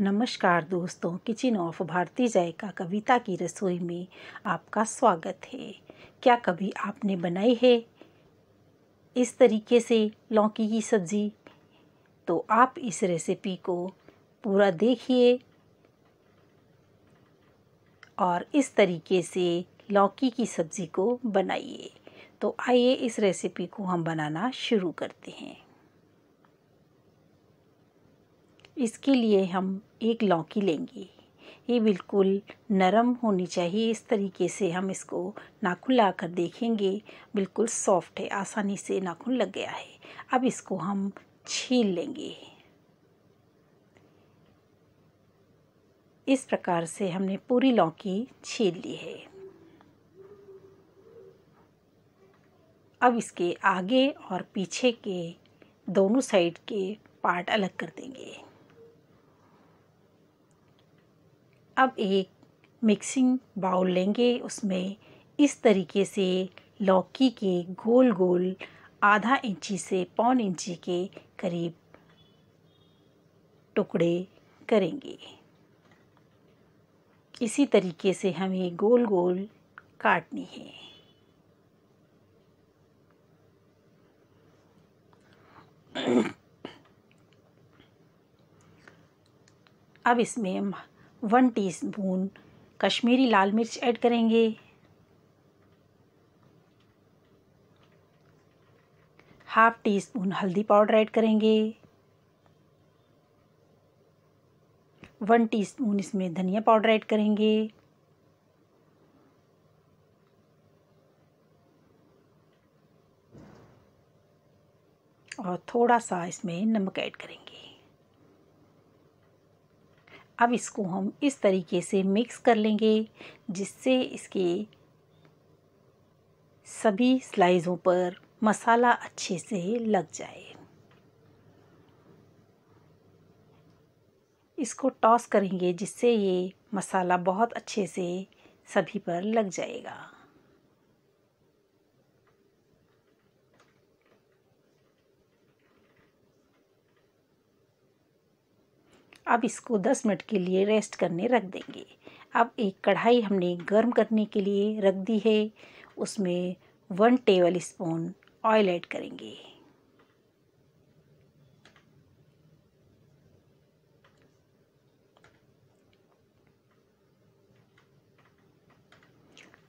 नमस्कार दोस्तों kitchen of Bharti जायका कविता की रसोई में आपका स्वागत है क्या कभी आपने बनाई है इस तरीके से लौकी की सब्ज़ी तो आप इस रेसिपी को पूरा देखिए और इस तरीके से लौकी की सब्ज़ी को बनाइए तो आइए इस रेसिपी को हम बनाना शुरू करते हैं इसके लिए हम एक लौकी लेंगे ये बिल्कुल नरम होनी चाहिए इस तरीके से हम इसको नाखून ला कर देखेंगे बिल्कुल सॉफ्ट है आसानी से नाखून लग गया है अब इसको हम छील लेंगे इस प्रकार से हमने पूरी लौकी छील ली है अब इसके आगे और पीछे के दोनों साइड के पार्ट अलग कर देंगे अब एक मिक्सिंग बाउल लेंगे उसमें इस तरीके से लौकी के गोल गोल आधा इंची से पौन इंची के करीब टुकड़े करेंगे इसी तरीके से हमें गोल गोल काटनी है अब इसमें वन टीस्पून कश्मीरी लाल मिर्च ऐड करेंगे हाफ टी स्पून हल्दी पाउडर ऐड करेंगे वन टीस्पून इसमें धनिया पाउडर ऐड करेंगे और थोड़ा सा इसमें नमक ऐड करेंगे अब इसको हम इस तरीके से मिक्स कर लेंगे जिससे इसके सभी स्लाइसों पर मसाला अच्छे से लग जाए इसको टॉस करेंगे जिससे ये मसाला बहुत अच्छे से सभी पर लग जाएगा अब इसको 10 मिनट के लिए रेस्ट करने रख देंगे अब एक कढ़ाई हमने गर्म करने के लिए रख दी है उसमें one tablespoon oil add करेंगे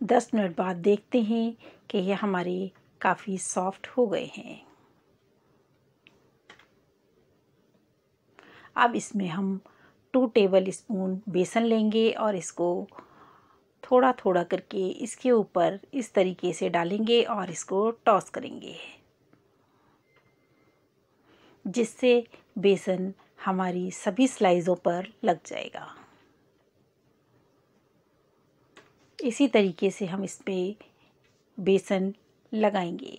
दस मिनट बाद देखते हैं कि यह हमारे काफ़ी सॉफ्ट हो गए हैं अब इसमें हम टू टेबल स्पून बेसन लेंगे और इसको थोड़ा थोड़ा करके इसके ऊपर इस तरीके से डालेंगे और इसको टॉस करेंगे जिससे बेसन हमारी सभी स्लाइसों पर लग जाएगा इसी तरीके से हम इस पर बेसन लगाएंगे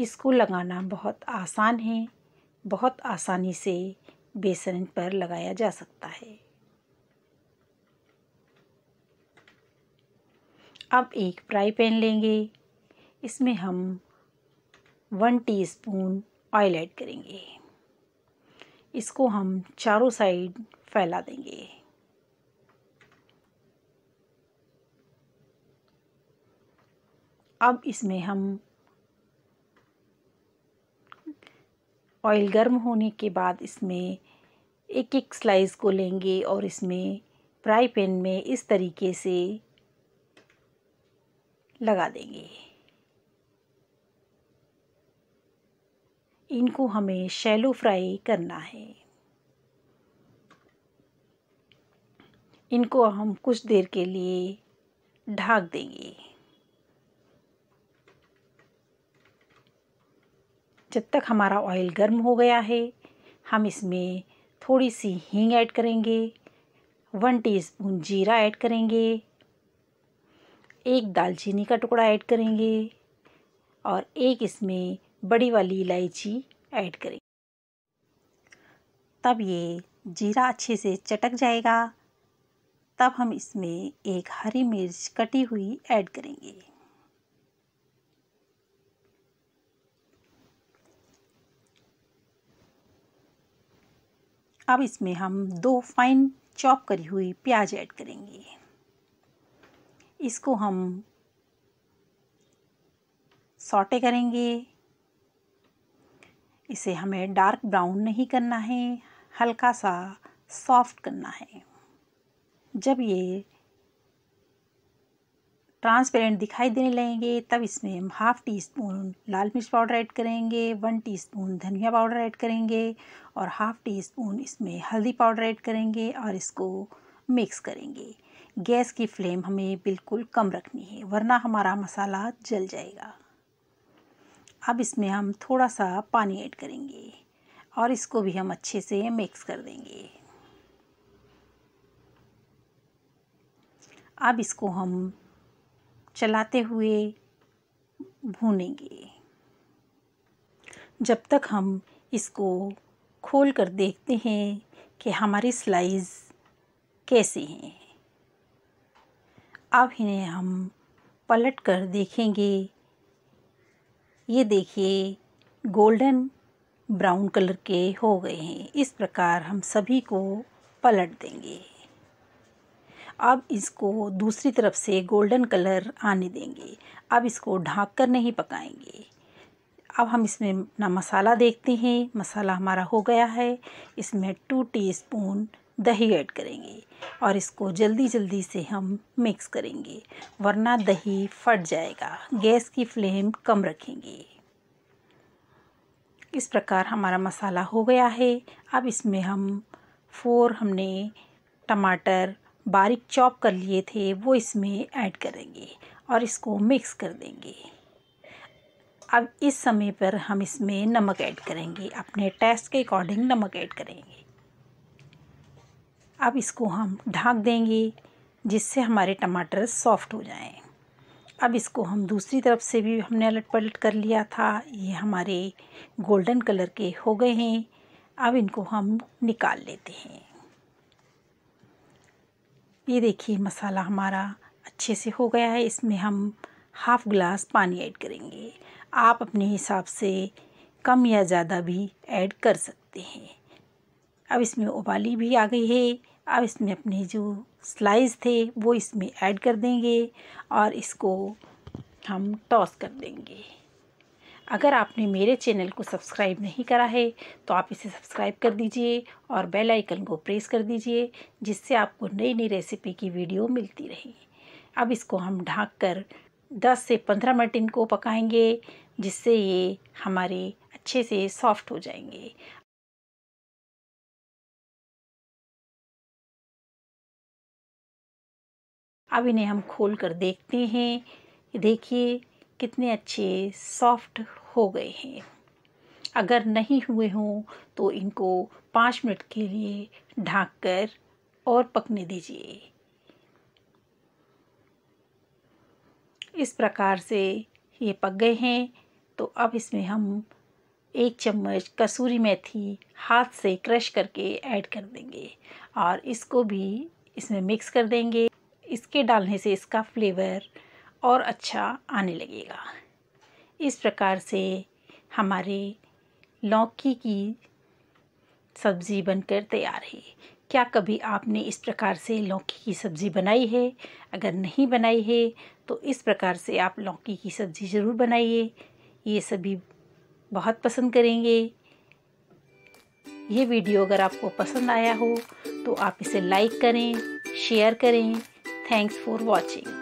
इसको लगाना बहुत आसान है बहुत आसानी से बेसन पर लगाया जा सकता है अब एक फ्राई पैन लेंगे इसमें हम वन टीस्पून ऑयल ऐड करेंगे इसको हम चारों साइड फैला देंगे अब इसमें हम ऑयल गर्म होने के बाद इसमें एक एक स्लाइस को लेंगे और इसमें फ्राई पैन में इस तरीके से लगा देंगे इनको हमें शैलो फ्राई करना है इनको हम कुछ देर के लिए ढाक देंगे जब तक हमारा ऑयल गर्म हो गया है हम इसमें थोड़ी सी हींग ऐड करेंगे वन टीस्पून जीरा ऐड करेंगे एक दालचीनी का टुकड़ा ऐड करेंगे और एक इसमें बड़ी वाली इलायची ऐड करेंगे तब ये जीरा अच्छे से चटक जाएगा तब हम इसमें एक हरी मिर्च कटी हुई ऐड करेंगे अब इसमें हम दो फाइन चॉप करी हुई प्याज ऐड करेंगे इसको हम सॉटे करेंगे इसे हमें डार्क ब्राउन नहीं करना है हल्का सा सॉफ्ट करना है जब ये ट्रांसपेरेंट दिखाई देने लगेंगे तब इसमें हम हाफ़ टी स्पून लाल मिर्च पाउडर ऐड करेंगे वन टी स्पून धनिया पाउडर ऐड करेंगे और हाफ़ टी स्पून इसमें हल्दी पाउडर ऐड करेंगे और इसको मिक्स करेंगे गैस की फ्लेम हमें बिल्कुल कम रखनी है वरना हमारा मसाला जल जाएगा अब इसमें हम थोड़ा सा पानी ऐड करेंगे और इसको भी हम अच्छे से मिक्स कर देंगे अब इसको हम चलाते हुए भूनेंगे जब तक हम इसको खोल कर देखते हैं कि हमारी स्लाइस कैसी हैं अब इन्हें हम पलट कर देखेंगे ये देखिए गोल्डन ब्राउन कलर के हो गए हैं इस प्रकार हम सभी को पलट देंगे अब इसको दूसरी तरफ से गोल्डन कलर आने देंगे अब इसको ढाँक कर नहीं पकाएंगे अब हम इसमें अपना मसाला देखते हैं मसाला हमारा हो गया है इसमें टू टीस्पून दही ऐड करेंगे और इसको जल्दी जल्दी से हम मिक्स करेंगे वरना दही फट जाएगा गैस की फ्लेम कम रखेंगे इस प्रकार हमारा मसाला हो गया है अब इसमें हम फोर हमने टमाटर बारीक चॉप कर लिए थे वो इसमें ऐड करेंगे और इसको मिक्स कर देंगे अब इस समय पर हम इसमें नमक ऐड करेंगे अपने टेस्ट के अकॉर्डिंग नमक ऐड करेंगे अब इसको हम ढाँक देंगे जिससे हमारे टमाटर सॉफ्ट हो जाएं। अब इसको हम दूसरी तरफ से भी हमने अलट पलट कर लिया था ये हमारे गोल्डन कलर के हो गए हैं अब इनको हम निकाल लेते हैं ये देखिए मसाला हमारा अच्छे से हो गया है इसमें हम हाफ़ ग्लास पानी ऐड करेंगे आप अपने हिसाब से कम या ज़्यादा भी ऐड कर सकते हैं अब इसमें उबाली भी आ गई है अब इसमें अपने जो स्लाइस थे वो इसमें ऐड कर देंगे और इसको हम टॉस कर देंगे अगर आपने मेरे चैनल को सब्सक्राइब नहीं करा है तो आप इसे सब्सक्राइब कर दीजिए और बेल आइकन को प्रेस कर दीजिए जिससे आपको नई नई रेसिपी की वीडियो मिलती रहे अब इसको हम ढाँक कर दस से पंद्रह मिनट इनको पकाएंगे जिससे ये हमारे अच्छे से सॉफ्ट हो जाएंगे अब इन्हें हम खोल कर देखते हैं देखिए कितने अच्छे सॉफ्ट हो गए हैं अगर नहीं हुए हों तो इनको पाँच मिनट के लिए ढाँक कर और पकने दीजिए इस प्रकार से ये पक गए हैं तो अब इसमें हम एक चम्मच कसूरी मेथी हाथ से क्रश करके ऐड कर देंगे और इसको भी इसमें मिक्स कर देंगे इसके डालने से इसका फ्लेवर और अच्छा आने लगेगा इस प्रकार से हमारे लौकी की सब्ज़ी बनकर तैयार है क्या कभी आपने इस प्रकार से लौकी की सब्ज़ी बनाई है अगर नहीं बनाई है तो इस प्रकार से आप लौकी की सब्ज़ी ज़रूर बनाइए ये सभी बहुत पसंद करेंगे ये वीडियो अगर आपको पसंद आया हो तो आप इसे लाइक करें शेयर करें थैंक्स फॉर वॉचिंग